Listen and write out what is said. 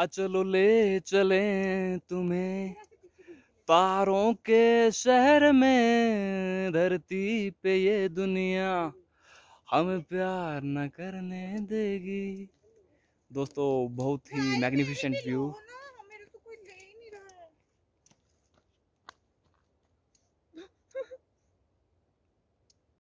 आ चलो ले चले तुम्हें तारों के शहर में धरती पे ये दुनिया हमें प्यार न करने देगी दोस्तों बहुत ही मैग्निफिशेंट व्यू